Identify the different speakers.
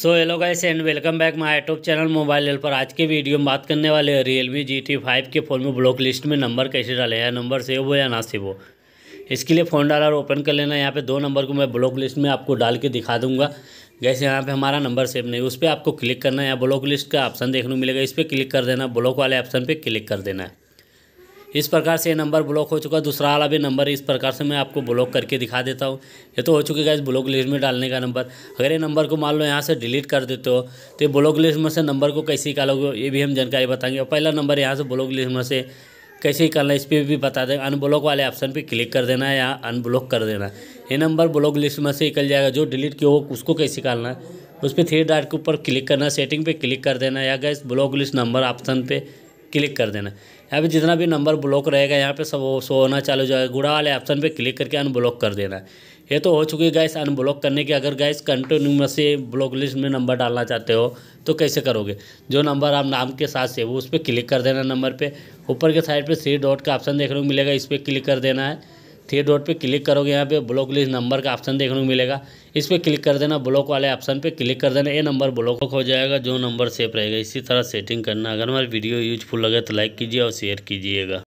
Speaker 1: so hello guys and welcome back my YouTube channel mobile help पर आज के वीडियो में बात करने वाले हैं रियलमी जी टी फाइव के फ़ोन में ब्लॉक लिस्ट में नंबर कैसे डाले या नंबर सेव हो या ना सेव हो इसके लिए फ़ोन डाला और ओपन कर लेना यहाँ पे दो नंबर को मैं ब्लॉक लिस्ट में आपको डाल के दिखा दूँगा जैसे यहाँ पर हमारा नंबर सेव नहीं उस पर आपको क्लिक करना है या ब्लॉक लिस्ट का ऑप्शन देखने को मिलेगा इस पर क्लिक कर देना ब्लॉक वाले ऑप्शन पर क्लिक कर देना है इस प्रकार से ये नंबर ब्लॉक हो चुका है दूसरा वाला भी नंबर इस प्रकार से मैं आपको ब्लॉक करके दिखा देता हूँ ये तो हो चुकेगा इस ब्लॉक लिस्ट में डालने का नंबर अगर ये नंबर को मान लो यहाँ से डिलीट कर देते हो तो ये ब्लॉक लिस्ट में से नंबर को कैसे निकालोगे ये भी हम जानकारी बताएंगे और पहला नंबर यहाँ से ब्लॉक लिस्ट में से कैसे करना इस पर भी बता दें अनब्लॉक वाले ऑप्शन पे क्लिक कर देना है या अनब्लॉक कर देना ये नंबर ब्लॉक लिस्ट में से निकल जाएगा जो डिलीट किया हो उसको कैसे निकालना है उस पर थ्री डाट के ऊपर क्लिक करना सेटिंग पे क्लिक कर देना या guys block list number option पे क्लिक कर देना यहाँ पे जितना भी नंबर ब्लॉक रहेगा यहाँ पे सब सो होना चालू जाएगा गुड़ा वाले ऑप्शन पे क्लिक करके अनब्लॉक कर देना ये तो हो चुकी है गैस अनब्लॉक करने की अगर गैस कंटिन्यू में से ब्लॉक लिस्ट में नंबर डालना चाहते हो तो कैसे करोगे जो नंबर आप नाम के साथ सेव हो उस पर क्लिक कर देना नंबर पर ऊपर के साइड पर सी डॉट का ऑप्शन देखने को मिलेगा इस पर क्लिक कर देना है थ्री डॉट पे क्लिक करोगे यहाँ पे ब्लॉक लिस्ट नंबर का ऑप्शन देखने को मिलेगा इस पर क्लिक कर देना ब्लॉक वाले ऑप्शन पे क्लिक कर देना ये नंबर ब्लॉक हो जाएगा जो नंबर सेफ रहेगा इसी तरह सेटिंग करना अगर हमारी वीडियो यूजफुल लगे तो लाइक कीजिए और शेयर कीजिएगा